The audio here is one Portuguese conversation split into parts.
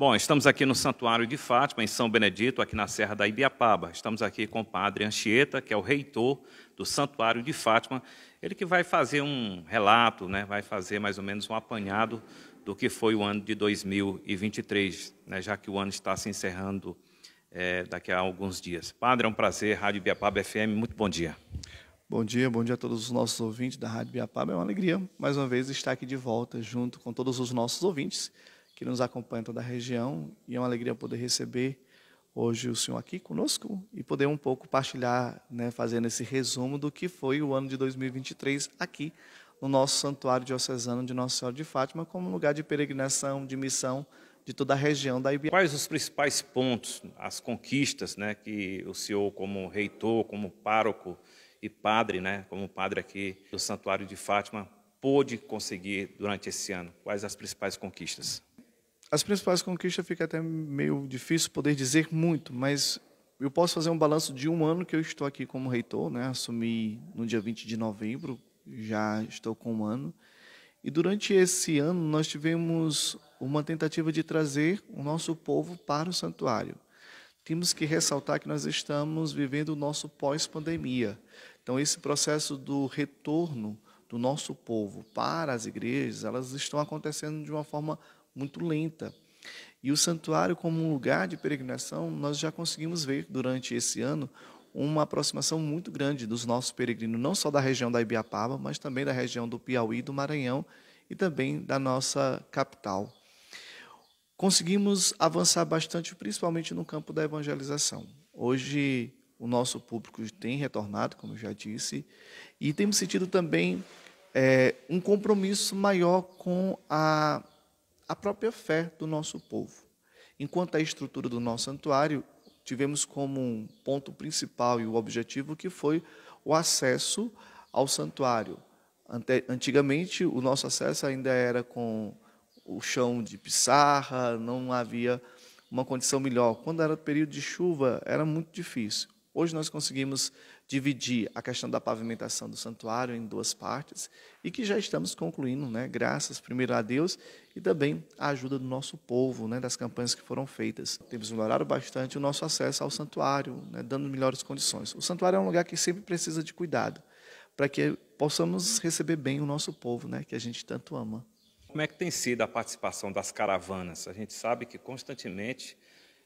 Bom, estamos aqui no Santuário de Fátima, em São Benedito, aqui na Serra da Ibiapaba. Estamos aqui com o padre Anchieta, que é o reitor do Santuário de Fátima. Ele que vai fazer um relato, né, vai fazer mais ou menos um apanhado do que foi o ano de 2023, né, já que o ano está se encerrando é, daqui a alguns dias. Padre, é um prazer, Rádio Ibiapaba FM, muito bom dia. Bom dia, bom dia a todos os nossos ouvintes da Rádio Ibiapaba. É uma alegria, mais uma vez, estar aqui de volta junto com todos os nossos ouvintes que nos acompanha toda a região. E é uma alegria poder receber hoje o senhor aqui conosco e poder um pouco partilhar, né, fazendo esse resumo do que foi o ano de 2023 aqui no nosso santuário diocesano de Nossa Senhora de Fátima, como lugar de peregrinação, de missão de toda a região da Ibiá. Quais os principais pontos, as conquistas, né, que o senhor como reitor, como pároco e padre, né, como padre aqui do Santuário de Fátima, pôde conseguir durante esse ano? Quais as principais conquistas? As principais conquistas fica até meio difícil poder dizer muito, mas eu posso fazer um balanço de um ano que eu estou aqui como reitor, né? Assumi no dia 20 de novembro, já estou com um ano. E durante esse ano nós tivemos uma tentativa de trazer o nosso povo para o santuário. Temos que ressaltar que nós estamos vivendo o nosso pós-pandemia. Então esse processo do retorno do nosso povo para as igrejas, elas estão acontecendo de uma forma muito lenta. E o santuário, como um lugar de peregrinação, nós já conseguimos ver durante esse ano uma aproximação muito grande dos nossos peregrinos, não só da região da Ibiapaba, mas também da região do Piauí, do Maranhão e também da nossa capital. Conseguimos avançar bastante, principalmente no campo da evangelização. Hoje, o nosso público tem retornado, como eu já disse, e temos sentido também é, um compromisso maior com a a própria fé do nosso povo. Enquanto a estrutura do nosso santuário, tivemos como um ponto principal e o objetivo que foi o acesso ao santuário. Antigamente, o nosso acesso ainda era com o chão de pissarra, não havia uma condição melhor. Quando era período de chuva, era muito difícil. Hoje nós conseguimos dividir a questão da pavimentação do santuário em duas partes e que já estamos concluindo, né? graças primeiro a Deus e também a ajuda do nosso povo, né? das campanhas que foram feitas. Temos melhorado bastante o nosso acesso ao santuário, né? dando melhores condições. O santuário é um lugar que sempre precisa de cuidado para que possamos receber bem o nosso povo, né? que a gente tanto ama. Como é que tem sido a participação das caravanas? A gente sabe que constantemente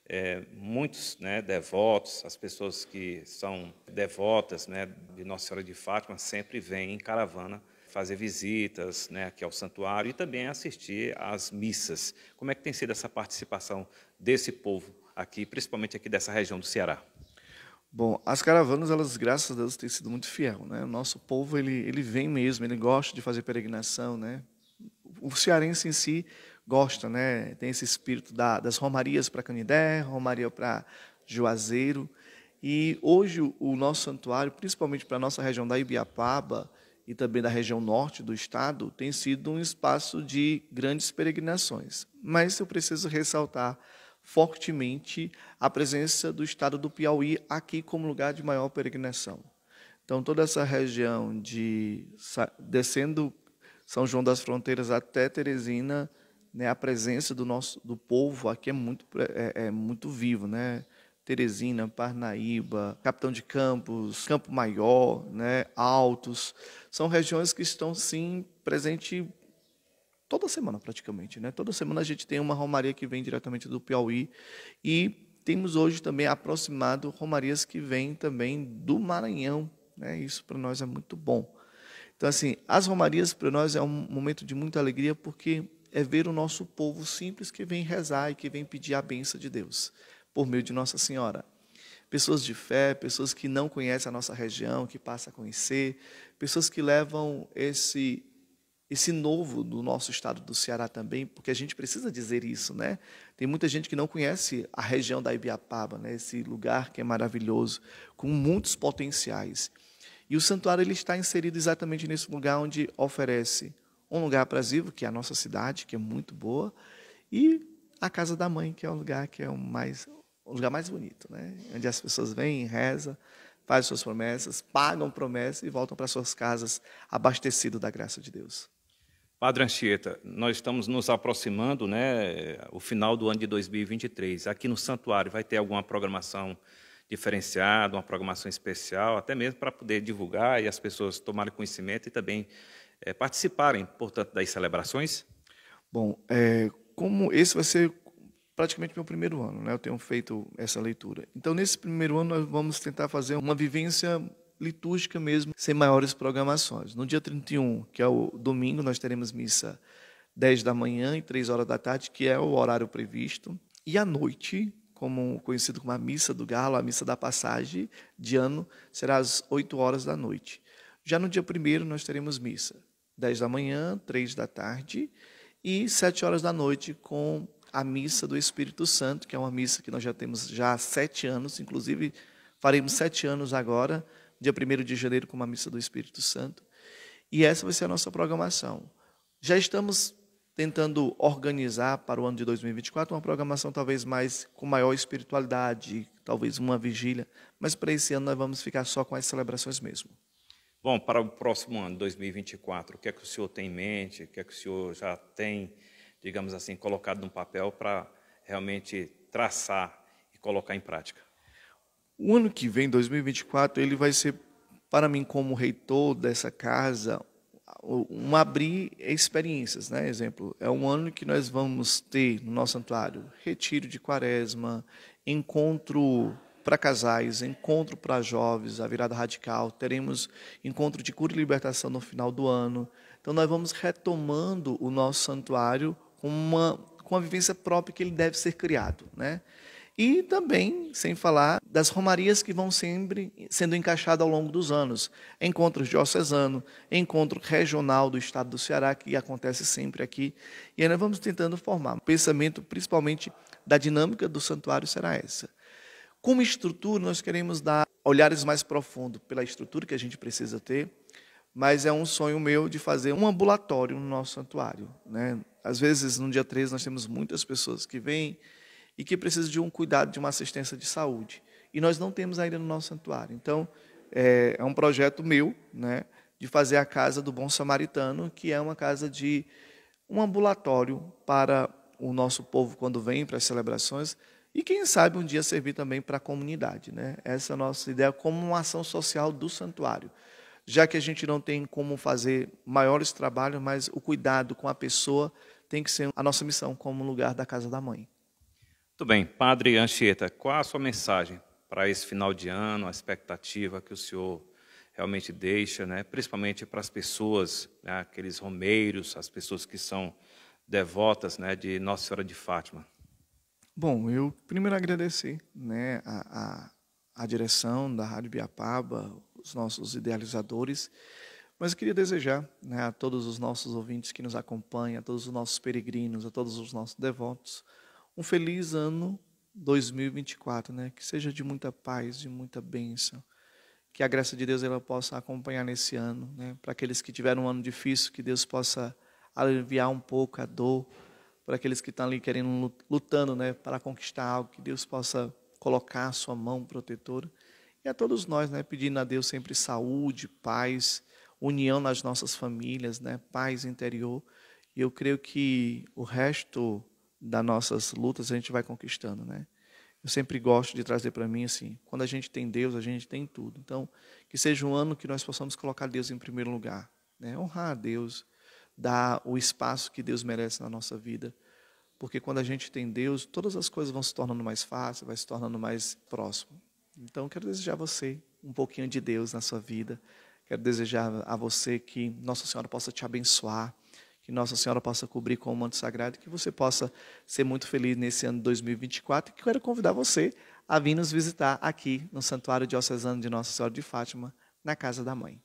é, muitos né, devotos, as pessoas que são devotas né, de Nossa Senhora de Fátima, sempre vêm em caravana fazer visitas né, aqui ao santuário e também assistir às missas. Como é que tem sido essa participação desse povo aqui, principalmente aqui dessa região do Ceará? Bom, as caravanas, elas, graças a Deus, têm sido muito fiel. Né? O nosso povo, ele, ele vem mesmo, ele gosta de fazer peregrinação. Né? O cearense em si, gosta, né? Tem esse espírito da, das romarias para Canidé, romaria para Juazeiro. E hoje o nosso santuário, principalmente para a nossa região da Ibiapaba e também da região norte do estado, tem sido um espaço de grandes peregrinações. Mas eu preciso ressaltar fortemente a presença do estado do Piauí aqui como lugar de maior peregrinação. Então, toda essa região de descendo São João das Fronteiras até Teresina, né, a presença do nosso do povo aqui é muito, é, é muito vivo, né? Teresina, Parnaíba, Capitão de Campos, Campo Maior, né, Altos, são regiões que estão sim presente toda semana praticamente, né? Toda semana a gente tem uma romaria que vem diretamente do Piauí e temos hoje também aproximado romarias que vêm também do Maranhão, né? Isso para nós é muito bom. Então assim, as romarias para nós é um momento de muita alegria porque é ver o nosso povo simples que vem rezar e que vem pedir a benção de Deus por meio de Nossa Senhora. Pessoas de fé, pessoas que não conhecem a nossa região, que passam a conhecer, pessoas que levam esse esse novo do nosso estado do Ceará também, porque a gente precisa dizer isso, né? Tem muita gente que não conhece a região da Ibiapaba, né? Esse lugar que é maravilhoso, com muitos potenciais. E o santuário ele está inserido exatamente nesse lugar onde oferece um lugar aprazível, que é a nossa cidade, que é muito boa, e a casa da mãe, que é o um lugar que é o mais o lugar mais bonito, né? Onde as pessoas vêm, rezam, fazem suas promessas, pagam promessas e voltam para suas casas abastecidos da graça de Deus. Padre Anchieta, nós estamos nos aproximando, né, o final do ano de 2023. Aqui no santuário vai ter alguma programação diferenciada, uma programação especial, até mesmo para poder divulgar e as pessoas tomarem conhecimento e também é, participarem, portanto, das celebrações? Bom, é, como esse vai ser praticamente meu primeiro ano, né? Eu tenho feito essa leitura. Então, nesse primeiro ano, nós vamos tentar fazer uma vivência litúrgica mesmo, sem maiores programações. No dia 31, que é o domingo, nós teremos missa 10 da manhã e 3 horas da tarde, que é o horário previsto. E à noite, como conhecido como a missa do galo, a missa da passagem de ano, será às 8 horas da noite. Já no dia 1 nós teremos missa. 10 da manhã, 3 da tarde e 7 horas da noite com a missa do Espírito Santo, que é uma missa que nós já temos já há sete anos, inclusive faremos sete anos agora, dia 1 de janeiro, com uma missa do Espírito Santo. E essa vai ser a nossa programação. Já estamos tentando organizar para o ano de 2024 uma programação talvez mais com maior espiritualidade, talvez uma vigília, mas para esse ano nós vamos ficar só com as celebrações mesmo. Bom, para o próximo ano, 2024, o que é que o senhor tem em mente? O que é que o senhor já tem, digamos assim, colocado no papel para realmente traçar e colocar em prática? O ano que vem, 2024, ele vai ser, para mim, como reitor dessa casa, um abrir experiências, né? Exemplo, é um ano que nós vamos ter no nosso santuário retiro de quaresma, encontro para casais, encontro para jovens, a virada radical, teremos encontro de cura e libertação no final do ano. Então, nós vamos retomando o nosso santuário com uma, com a vivência própria que ele deve ser criado. Né? E também, sem falar, das romarias que vão sempre sendo encaixadas ao longo dos anos. Encontros diocesano, encontro regional do estado do Ceará, que acontece sempre aqui. E aí nós vamos tentando formar. O pensamento, principalmente, da dinâmica do santuário será essa. Como estrutura, nós queremos dar olhares mais profundos pela estrutura que a gente precisa ter, mas é um sonho meu de fazer um ambulatório no nosso santuário. Né? Às vezes, no dia 13, nós temos muitas pessoas que vêm e que precisam de um cuidado, de uma assistência de saúde. E nós não temos ainda no nosso santuário. Então, é, é um projeto meu, né, de fazer a Casa do Bom Samaritano, que é uma casa de um ambulatório para o nosso povo quando vem para as celebrações, e quem sabe um dia servir também para a comunidade. Né? Essa é a nossa ideia, como uma ação social do santuário. Já que a gente não tem como fazer maiores trabalhos, mas o cuidado com a pessoa tem que ser a nossa missão como lugar da casa da mãe. Muito bem. Padre Anchieta, qual a sua mensagem para esse final de ano, a expectativa que o senhor realmente deixa, né? principalmente para as pessoas, né? aqueles romeiros, as pessoas que são devotas né? de Nossa Senhora de Fátima? Bom, eu primeiro agradecer né, a, a, a direção da Rádio Biapaba, os nossos idealizadores, mas queria desejar né, a todos os nossos ouvintes que nos acompanham, a todos os nossos peregrinos, a todos os nossos devotos, um feliz ano 2024, né, que seja de muita paz, de muita bênção, que a graça de Deus ela possa acompanhar nesse ano, né, para aqueles que tiveram um ano difícil, que Deus possa aliviar um pouco a dor, por aqueles que estão ali querendo, lutando né, para conquistar algo, que Deus possa colocar a sua mão protetora. E a todos nós, né, pedindo a Deus sempre saúde, paz, união nas nossas famílias, né, paz interior. E eu creio que o resto das nossas lutas a gente vai conquistando, né? Eu sempre gosto de trazer para mim assim, quando a gente tem Deus, a gente tem tudo. Então, que seja um ano que nós possamos colocar Deus em primeiro lugar, né? Honrar a Deus, dar o espaço que Deus merece na nossa vida. Porque quando a gente tem Deus, todas as coisas vão se tornando mais fáceis, vai se tornando mais próximo. Então, quero desejar a você um pouquinho de Deus na sua vida. Quero desejar a você que Nossa Senhora possa te abençoar, que Nossa Senhora possa cobrir com o manto sagrado, que você possa ser muito feliz nesse ano de 2024. E quero convidar você a vir nos visitar aqui no Santuário Diocesano de Nossa Senhora de Fátima, na Casa da Mãe.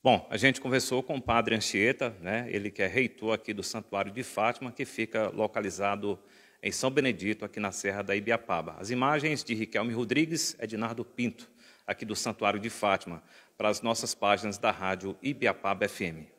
Bom, a gente conversou com o padre Anchieta, né? ele que é reitor aqui do Santuário de Fátima, que fica localizado em São Benedito, aqui na Serra da Ibiapaba. As imagens de Riquelme Rodrigues, Ednardo Pinto, aqui do Santuário de Fátima, para as nossas páginas da rádio Ibiapaba FM.